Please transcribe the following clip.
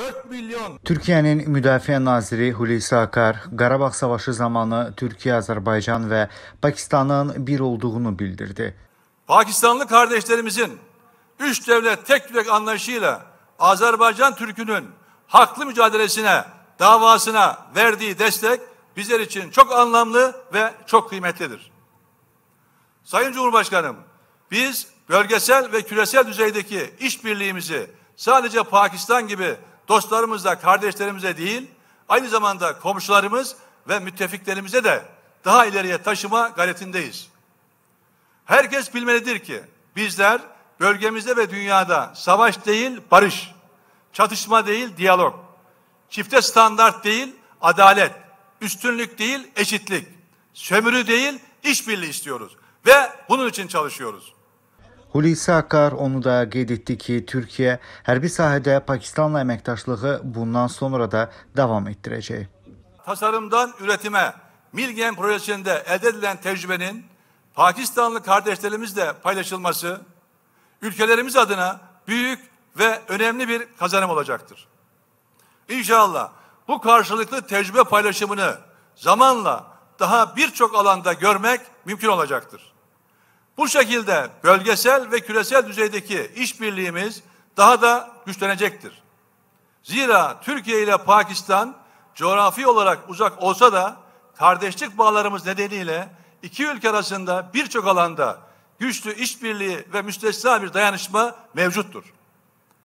4 milyon. Türkiyənin Müdafiə naziri Hulusi Akar Qarabağ savaşı zamanı Türkiye Azerbaycan ve Pakistanın bir olduğunu bildirdi. Pakistanlı kardeşlerimizin üç devlet tek yürek anlayışıyla Azerbaycan Türk'ünün haklı mücadelesine, davasına verdiği destek bizler için çok anlamlı ve çok kıymetlidir. Sayın Cumhurbaşkanım, biz bölgesel ve küresel düzeydeki işbirliğimizi sadece Pakistan gibi dostlarımızla, kardeşlerimize değil, aynı zamanda komşularımız ve müttefiklerimize de daha ileriye taşıma gayretindeyiz. Herkes bilmelidir ki bizler bölgemizde ve dünyada savaş değil barış, çatışma değil diyalog, çifte standart değil adalet, üstünlük değil eşitlik, sömürü değil işbirliği istiyoruz ve bunun için çalışıyoruz. Hulusi Akar onu da qeyd etdi ki, Türkiyə hərbi sahədə Pakistanla əməkdaşlığı bundan sonra da davam etdirəcək. Tasarımdan üretimə Milgen projesinde elde edilen tecrübenin Pakistanlı kardeşlerimizle paylaşılması ülkelerimiz adına büyük ve önemli bir kazanım olacaktır. İnşallah bu karşılıklı tecrübe paylaşımını zamanla daha birçok alanda görmek mümkün olacaktır. Bu şekilde bölgesel ve küresel düzeydeki işbirliğimiz daha da güçlenecektir. Zira Türkiye ile Pakistan coğrafi olarak uzak olsa da kardeşlik bağlarımız nedeniyle iki ülke arasında birçok alanda güçlü işbirliği ve müstesna bir dayanışma mevcuttur.